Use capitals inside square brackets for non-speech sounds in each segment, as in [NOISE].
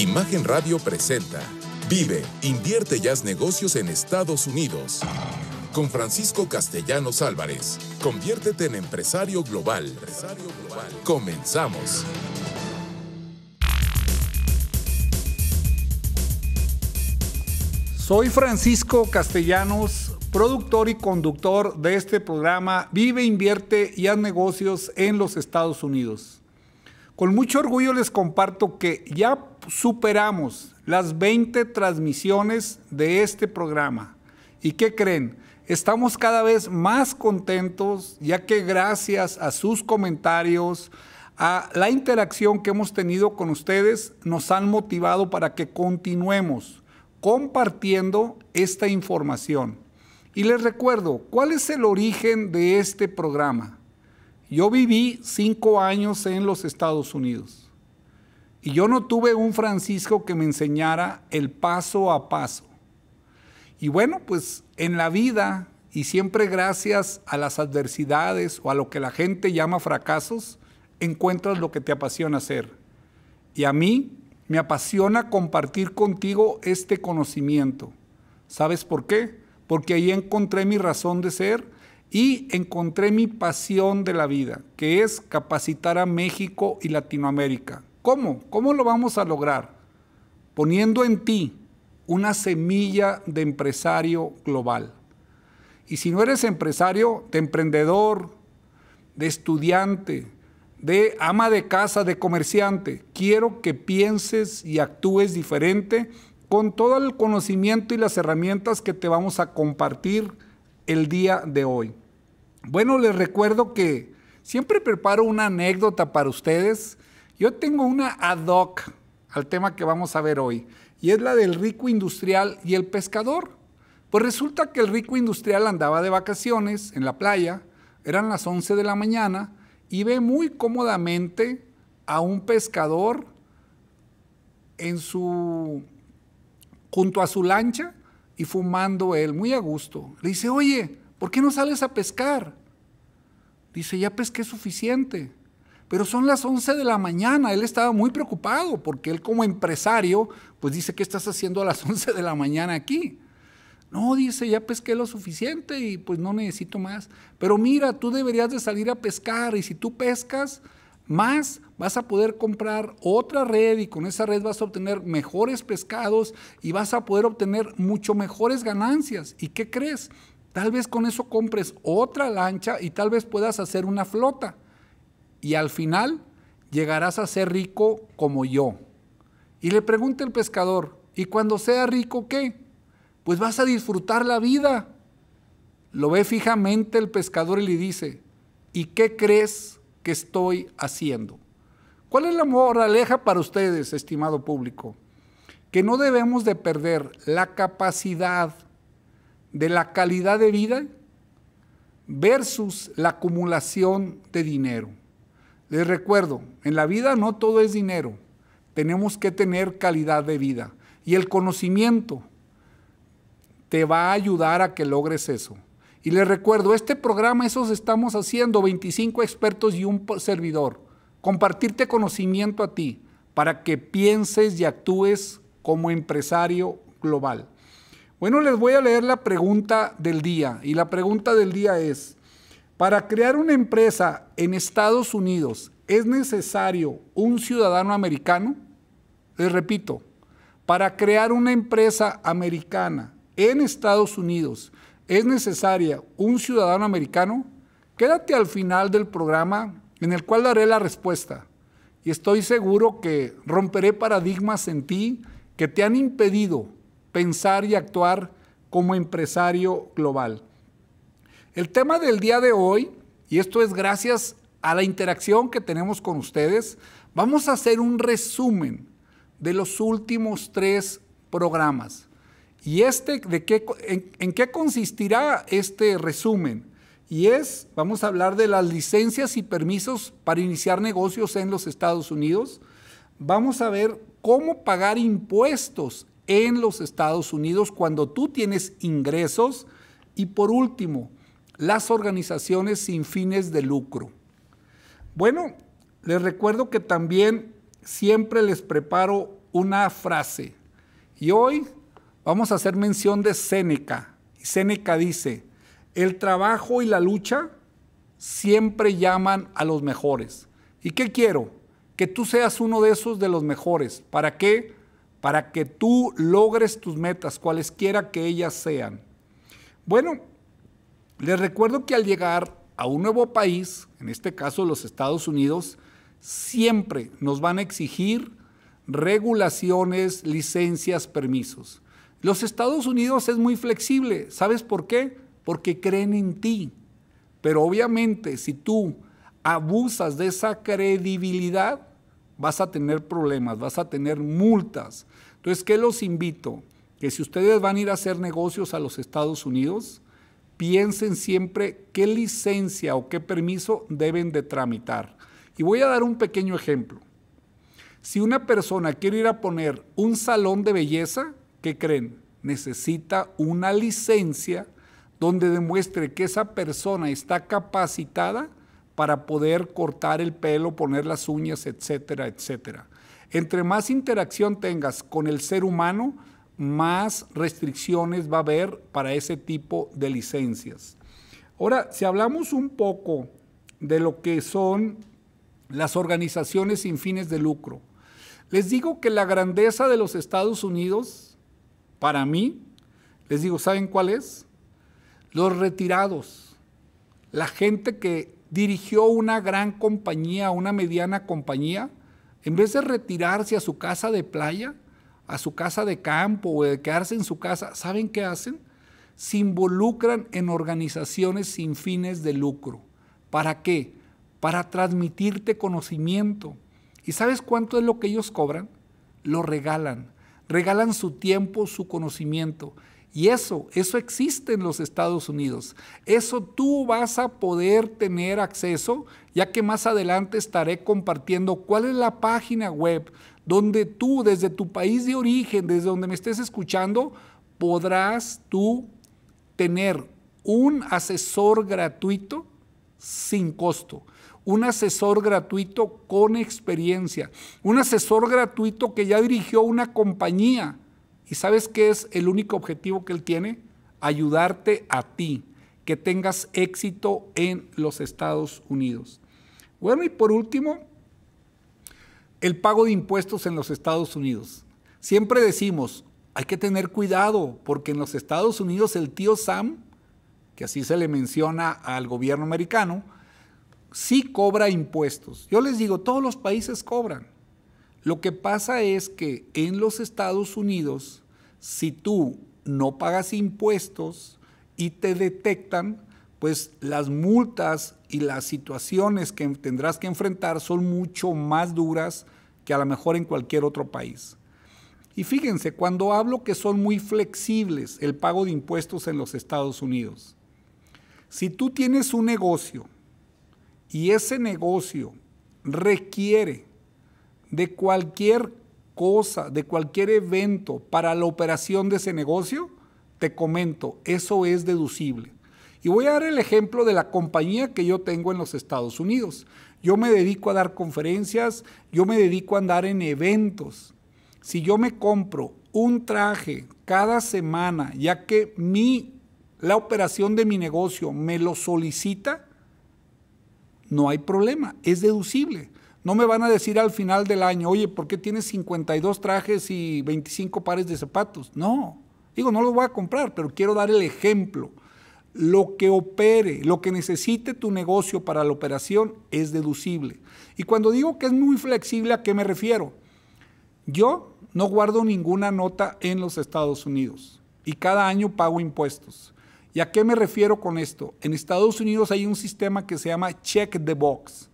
Imagen Radio presenta Vive, invierte y haz negocios en Estados Unidos. Con Francisco Castellanos Álvarez, conviértete en empresario global. Comenzamos. Soy Francisco Castellanos, productor y conductor de este programa Vive, invierte y haz negocios en los Estados Unidos. Con mucho orgullo les comparto que ya superamos las 20 transmisiones de este programa. ¿Y qué creen? Estamos cada vez más contentos ya que gracias a sus comentarios, a la interacción que hemos tenido con ustedes, nos han motivado para que continuemos compartiendo esta información. Y les recuerdo, ¿cuál es el origen de este programa? Yo viví cinco años en los Estados Unidos y yo no tuve un Francisco que me enseñara el paso a paso. Y bueno, pues en la vida y siempre gracias a las adversidades o a lo que la gente llama fracasos, encuentras lo que te apasiona hacer. Y a mí me apasiona compartir contigo este conocimiento. ¿Sabes por qué? Porque ahí encontré mi razón de ser y encontré mi pasión de la vida, que es capacitar a México y Latinoamérica. ¿Cómo? ¿Cómo lo vamos a lograr? Poniendo en ti una semilla de empresario global. Y si no eres empresario, de emprendedor, de estudiante, de ama de casa, de comerciante, quiero que pienses y actúes diferente con todo el conocimiento y las herramientas que te vamos a compartir el día de hoy. Bueno, les recuerdo que siempre preparo una anécdota para ustedes. Yo tengo una ad hoc al tema que vamos a ver hoy, y es la del rico industrial y el pescador. Pues resulta que el rico industrial andaba de vacaciones en la playa, eran las 11 de la mañana, y ve muy cómodamente a un pescador en su junto a su lancha y fumando él, muy a gusto. Le dice, oye, ¿por qué no sales a pescar? Dice, ya pesqué suficiente. Pero son las 11 de la mañana. Él estaba muy preocupado porque él como empresario, pues dice, ¿qué estás haciendo a las 11 [LAUGHS] de la mañana aquí? No, dice, ya pesqué lo suficiente y pues no necesito más. Pero mira, tú deberías de salir a pescar y si tú pescas, más vas a poder comprar otra red y con esa red vas a obtener mejores pescados y vas a poder obtener mucho mejores ganancias. ¿Y qué crees? Tal vez con eso compres otra lancha y tal vez puedas hacer una flota. Y al final llegarás a ser rico como yo. Y le pregunta el pescador, ¿y cuando sea rico qué? Pues vas a disfrutar la vida. Lo ve fijamente el pescador y le dice, ¿y qué crees? que estoy haciendo. ¿Cuál es la moraleja para ustedes, estimado público? Que no debemos de perder la capacidad de la calidad de vida versus la acumulación de dinero. Les recuerdo, en la vida no todo es dinero, tenemos que tener calidad de vida y el conocimiento te va a ayudar a que logres eso. Y les recuerdo, este programa, esos estamos haciendo 25 expertos y un servidor. Compartirte conocimiento a ti para que pienses y actúes como empresario global. Bueno, les voy a leer la pregunta del día. Y la pregunta del día es, para crear una empresa en Estados Unidos, ¿es necesario un ciudadano americano? Les repito, para crear una empresa americana en Estados Unidos, es necesaria un ciudadano americano, quédate al final del programa en el cual daré la respuesta. Y estoy seguro que romperé paradigmas en ti que te han impedido pensar y actuar como empresario global. El tema del día de hoy, y esto es gracias a la interacción que tenemos con ustedes, vamos a hacer un resumen de los últimos tres programas. ¿Y este de qué, en, en, qué consistirá este resumen? Y es, vamos a hablar de las licencias y permisos para iniciar negocios en los Estados Unidos. Vamos a ver cómo pagar impuestos en los Estados Unidos cuando tú tienes ingresos. Y por último, las organizaciones sin fines de lucro. Bueno, les recuerdo que también siempre les preparo una frase. Y hoy Vamos a hacer mención de Séneca. Séneca dice, el trabajo y la lucha siempre llaman a los mejores. ¿Y qué quiero? Que tú seas uno de esos de los mejores. ¿Para qué? Para que tú logres tus metas, cualesquiera que ellas sean. Bueno, les recuerdo que al llegar a un nuevo país, en este caso los Estados Unidos, siempre nos van a exigir regulaciones, licencias, permisos. Los Estados Unidos es muy flexible. ¿Sabes por qué? Porque creen en ti. Pero obviamente si tú abusas de esa credibilidad, vas a tener problemas, vas a tener multas. Entonces, ¿qué los invito? Que si ustedes van a ir a hacer negocios a los Estados Unidos, piensen siempre qué licencia o qué permiso deben de tramitar. Y voy a dar un pequeño ejemplo. Si una persona quiere ir a poner un salón de belleza, ¿qué creen? Necesita una licencia donde demuestre que esa persona está capacitada para poder cortar el pelo, poner las uñas, etcétera, etcétera. Entre más interacción tengas con el ser humano, más restricciones va a haber para ese tipo de licencias. Ahora, si hablamos un poco de lo que son las organizaciones sin fines de lucro, les digo que la grandeza de los Estados Unidos para mí, les digo, ¿saben cuál es? Los retirados, la gente que dirigió una gran compañía, una mediana compañía, en vez de retirarse a su casa de playa, a su casa de campo o de quedarse en su casa, ¿saben qué hacen? Se involucran en organizaciones sin fines de lucro. ¿Para qué? Para transmitirte conocimiento. ¿Y sabes cuánto es lo que ellos cobran? Lo regalan regalan su tiempo, su conocimiento. Y eso, eso existe en los Estados Unidos. Eso tú vas a poder tener acceso, ya que más adelante estaré compartiendo cuál es la página web donde tú, desde tu país de origen, desde donde me estés escuchando, podrás tú tener un asesor gratuito sin costo un asesor gratuito con experiencia, un asesor gratuito que ya dirigió una compañía. ¿Y sabes qué es el único objetivo que él tiene? Ayudarte a ti, que tengas éxito en los Estados Unidos. Bueno, y por último, el pago de impuestos en los Estados Unidos. Siempre decimos, hay que tener cuidado, porque en los Estados Unidos el tío Sam, que así se le menciona al gobierno americano, sí cobra impuestos. Yo les digo, todos los países cobran. Lo que pasa es que en los Estados Unidos, si tú no pagas impuestos y te detectan, pues las multas y las situaciones que tendrás que enfrentar son mucho más duras que a lo mejor en cualquier otro país. Y fíjense, cuando hablo que son muy flexibles el pago de impuestos en los Estados Unidos, si tú tienes un negocio y ese negocio requiere de cualquier cosa, de cualquier evento para la operación de ese negocio, te comento, eso es deducible. Y voy a dar el ejemplo de la compañía que yo tengo en los Estados Unidos. Yo me dedico a dar conferencias, yo me dedico a andar en eventos. Si yo me compro un traje cada semana, ya que mi, la operación de mi negocio me lo solicita, no hay problema, es deducible. No me van a decir al final del año, oye, ¿por qué tienes 52 trajes y 25 pares de zapatos? No, digo, no los voy a comprar, pero quiero dar el ejemplo. Lo que opere, lo que necesite tu negocio para la operación es deducible. Y cuando digo que es muy flexible, ¿a qué me refiero? Yo no guardo ninguna nota en los Estados Unidos y cada año pago impuestos. ¿Y a qué me refiero con esto? En Estados Unidos hay un sistema que se llama check the box.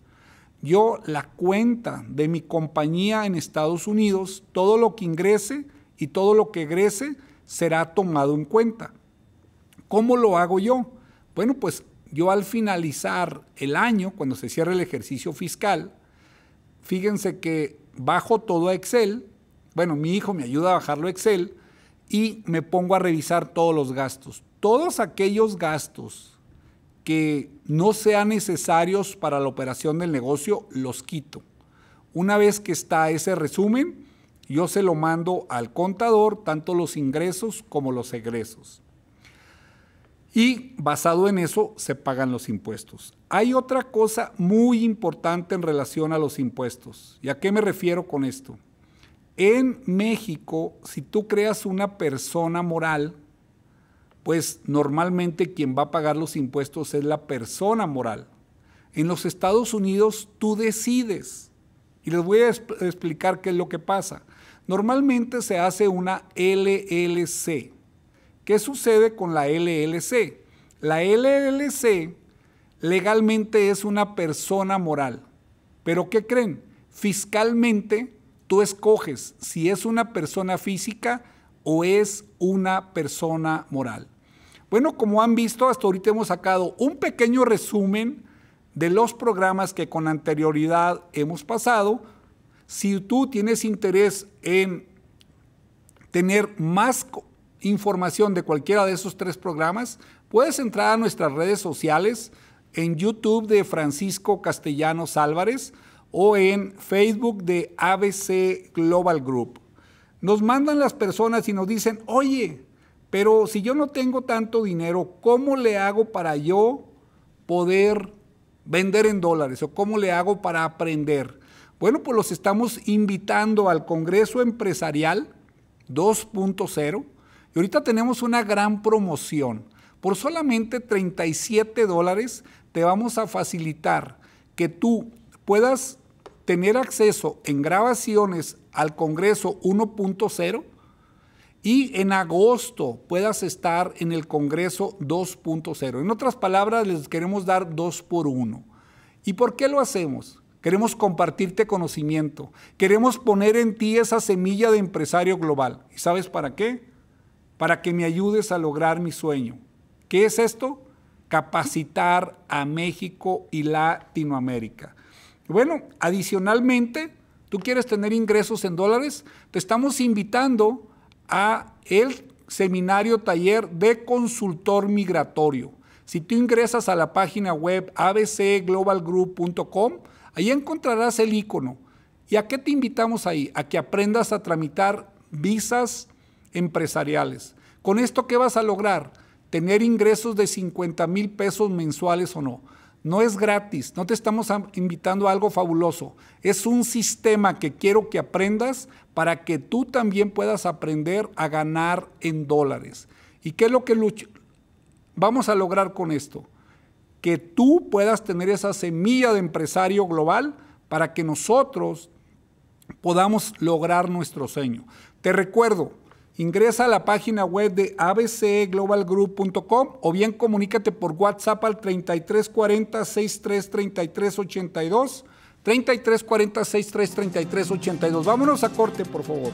Yo la cuenta de mi compañía en Estados Unidos, todo lo que ingrese y todo lo que egrese será tomado en cuenta. ¿Cómo lo hago yo? Bueno, pues yo al finalizar el año, cuando se cierra el ejercicio fiscal, fíjense que bajo todo a Excel, bueno, mi hijo me ayuda a bajarlo a Excel y me pongo a revisar todos los gastos, todos aquellos gastos que no sean necesarios para la operación del negocio, los quito. Una vez que está ese resumen, yo se lo mando al contador, tanto los ingresos como los egresos. Y basado en eso se pagan los impuestos. Hay otra cosa muy importante en relación a los impuestos. ¿Y a qué me refiero con esto? En México, si tú creas una persona moral, pues normalmente quien va a pagar los impuestos es la persona moral. En los Estados Unidos tú decides. Y les voy a explicar qué es lo que pasa. Normalmente se hace una LLC. ¿Qué sucede con la LLC? La LLC legalmente es una persona moral. Pero ¿qué creen? Fiscalmente tú escoges si es una persona física o es una persona moral. Bueno, como han visto, hasta ahorita hemos sacado un pequeño resumen de los programas que con anterioridad hemos pasado. Si tú tienes interés en tener más información de cualquiera de esos tres programas, puedes entrar a nuestras redes sociales en YouTube de Francisco Castellanos Álvarez o en Facebook de ABC Global Group. Nos mandan las personas y nos dicen, oye, pero si yo no tengo tanto dinero, ¿cómo le hago para yo poder vender en dólares o cómo le hago para aprender? Bueno, pues los estamos invitando al Congreso Empresarial 2.0 y ahorita tenemos una gran promoción. Por solamente 37 dólares te vamos a facilitar que tú puedas tener acceso en grabaciones al Congreso 1.0 y en agosto puedas estar en el Congreso 2.0. En otras palabras, les queremos dar dos por uno. ¿Y por qué lo hacemos? Queremos compartirte conocimiento. Queremos poner en ti esa semilla de empresario global. ¿Y sabes para qué? Para que me ayudes a lograr mi sueño. ¿Qué es esto? Capacitar a México y Latinoamérica. Bueno, adicionalmente, tú quieres tener ingresos en dólares, te estamos invitando a el seminario taller de consultor migratorio. Si tú ingresas a la página web abcglobalgroup.com, ahí encontrarás el icono. ¿Y a qué te invitamos ahí? A que aprendas a tramitar visas empresariales. ¿Con esto qué vas a lograr? Tener ingresos de 50 mil pesos mensuales o no. No es gratis, no te estamos invitando a algo fabuloso. Es un sistema que quiero que aprendas para que tú también puedas aprender a ganar en dólares. ¿Y qué es lo que vamos a lograr con esto? Que tú puedas tener esa semilla de empresario global para que nosotros podamos lograr nuestro sueño. Te recuerdo, Ingresa a la página web de abcglobalgroup.com o bien comunícate por WhatsApp al 3340 633382 3340 633382. Vámonos a corte, por favor.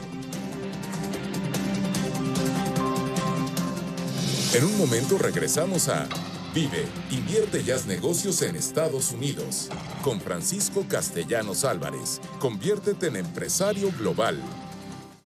En un momento regresamos a Vive, invierte y haz negocios en Estados Unidos. Con Francisco Castellanos Álvarez. Conviértete en empresario global.